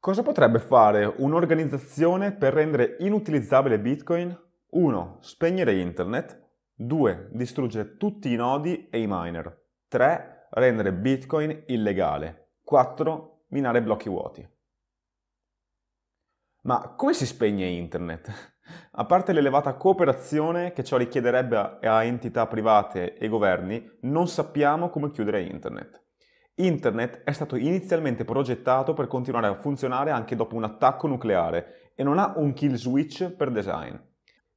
Cosa potrebbe fare un'organizzazione per rendere inutilizzabile Bitcoin? 1. Spegnere internet. 2. Distruggere tutti i nodi e i miner. 3. Rendere Bitcoin illegale. 4. Minare blocchi vuoti. Ma come si spegne internet? A parte l'elevata cooperazione che ciò richiederebbe a entità private e governi, non sappiamo come chiudere internet. Internet è stato inizialmente progettato per continuare a funzionare anche dopo un attacco nucleare e non ha un kill switch per design.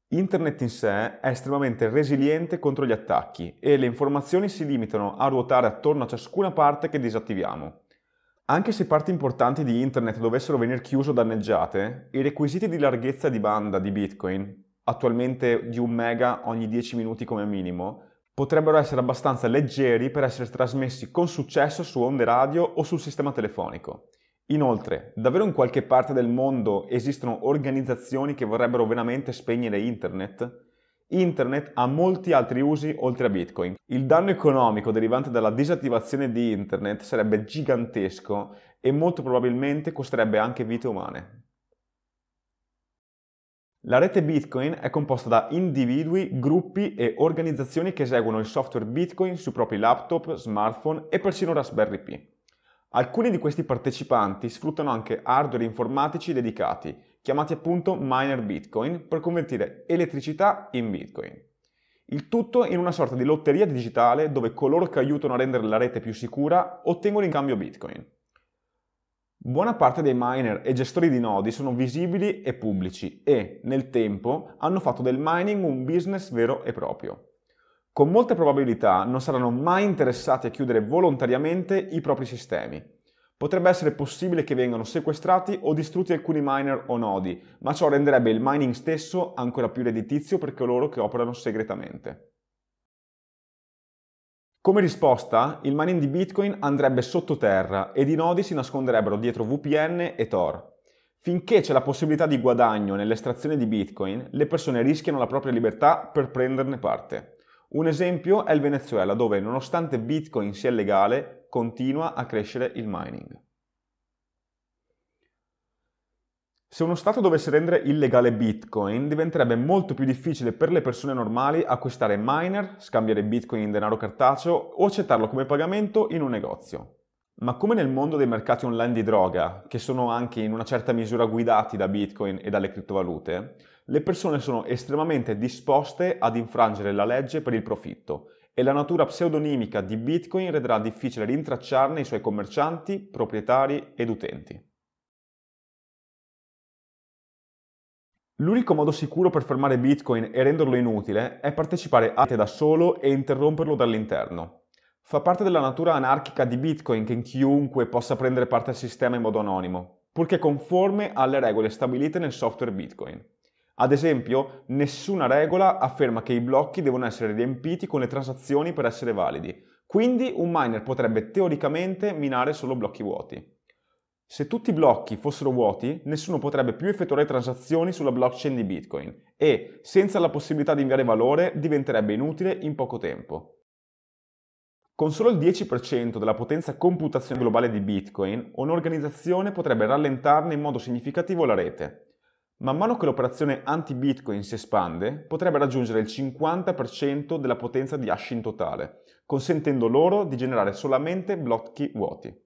Internet in sé è estremamente resiliente contro gli attacchi e le informazioni si limitano a ruotare attorno a ciascuna parte che disattiviamo. Anche se parti importanti di Internet dovessero venir chiuse o danneggiate, i requisiti di larghezza di banda di Bitcoin, attualmente di 1 mega ogni 10 minuti come minimo, potrebbero essere abbastanza leggeri per essere trasmessi con successo su onde radio o sul sistema telefonico. Inoltre, davvero in qualche parte del mondo esistono organizzazioni che vorrebbero veramente spegnere internet? Internet ha molti altri usi oltre a Bitcoin. Il danno economico derivante dalla disattivazione di internet sarebbe gigantesco e molto probabilmente costerebbe anche vite umane. La rete Bitcoin è composta da individui, gruppi e organizzazioni che eseguono il software Bitcoin sui propri laptop, smartphone e persino Raspberry Pi. Alcuni di questi partecipanti sfruttano anche hardware informatici dedicati, chiamati appunto miner Bitcoin, per convertire elettricità in Bitcoin. Il tutto in una sorta di lotteria digitale dove coloro che aiutano a rendere la rete più sicura ottengono in cambio Bitcoin. Buona parte dei miner e gestori di nodi sono visibili e pubblici e, nel tempo, hanno fatto del mining un business vero e proprio. Con molte probabilità non saranno mai interessati a chiudere volontariamente i propri sistemi. Potrebbe essere possibile che vengano sequestrati o distrutti alcuni miner o nodi, ma ciò renderebbe il mining stesso ancora più redditizio per coloro che operano segretamente. Come risposta, il mining di Bitcoin andrebbe sottoterra ed i nodi si nasconderebbero dietro VPN e Tor. Finché c'è la possibilità di guadagno nell'estrazione di Bitcoin, le persone rischiano la propria libertà per prenderne parte. Un esempio è il Venezuela, dove nonostante Bitcoin sia legale, continua a crescere il mining. Se uno Stato dovesse rendere illegale Bitcoin, diventerebbe molto più difficile per le persone normali acquistare miner, scambiare Bitcoin in denaro cartaceo o accettarlo come pagamento in un negozio. Ma come nel mondo dei mercati online di droga, che sono anche in una certa misura guidati da Bitcoin e dalle criptovalute, le persone sono estremamente disposte ad infrangere la legge per il profitto e la natura pseudonimica di Bitcoin renderà difficile rintracciarne i suoi commercianti, proprietari ed utenti. L'unico modo sicuro per fermare Bitcoin e renderlo inutile è partecipare a te da solo e interromperlo dall'interno. Fa parte della natura anarchica di Bitcoin che chiunque possa prendere parte al sistema in modo anonimo, purché conforme alle regole stabilite nel software Bitcoin. Ad esempio, nessuna regola afferma che i blocchi devono essere riempiti con le transazioni per essere validi, quindi un miner potrebbe teoricamente minare solo blocchi vuoti. Se tutti i blocchi fossero vuoti, nessuno potrebbe più effettuare transazioni sulla blockchain di Bitcoin e, senza la possibilità di inviare valore, diventerebbe inutile in poco tempo. Con solo il 10% della potenza computazionale globale di Bitcoin, un'organizzazione potrebbe rallentarne in modo significativo la rete. Man mano che l'operazione anti-Bitcoin si espande, potrebbe raggiungere il 50% della potenza di hash in totale, consentendo loro di generare solamente blocchi vuoti.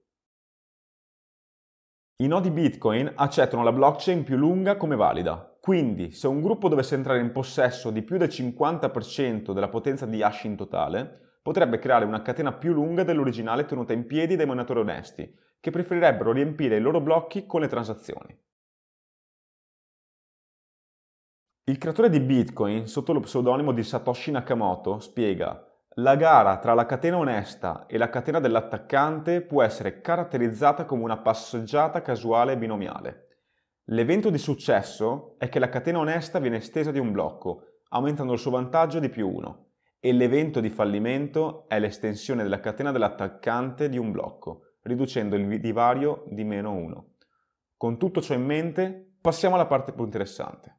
I nodi Bitcoin accettano la blockchain più lunga come valida, quindi se un gruppo dovesse entrare in possesso di più del 50% della potenza di hash in totale, potrebbe creare una catena più lunga dell'originale tenuta in piedi dai monitori onesti, che preferirebbero riempire i loro blocchi con le transazioni. Il creatore di Bitcoin, sotto lo pseudonimo di Satoshi Nakamoto, spiega la gara tra la catena onesta e la catena dell'attaccante può essere caratterizzata come una passeggiata casuale binomiale. L'evento di successo è che la catena onesta viene estesa di un blocco, aumentando il suo vantaggio di più 1, e l'evento di fallimento è l'estensione della catena dell'attaccante di un blocco, riducendo il divario di meno 1. Con tutto ciò in mente, passiamo alla parte più interessante.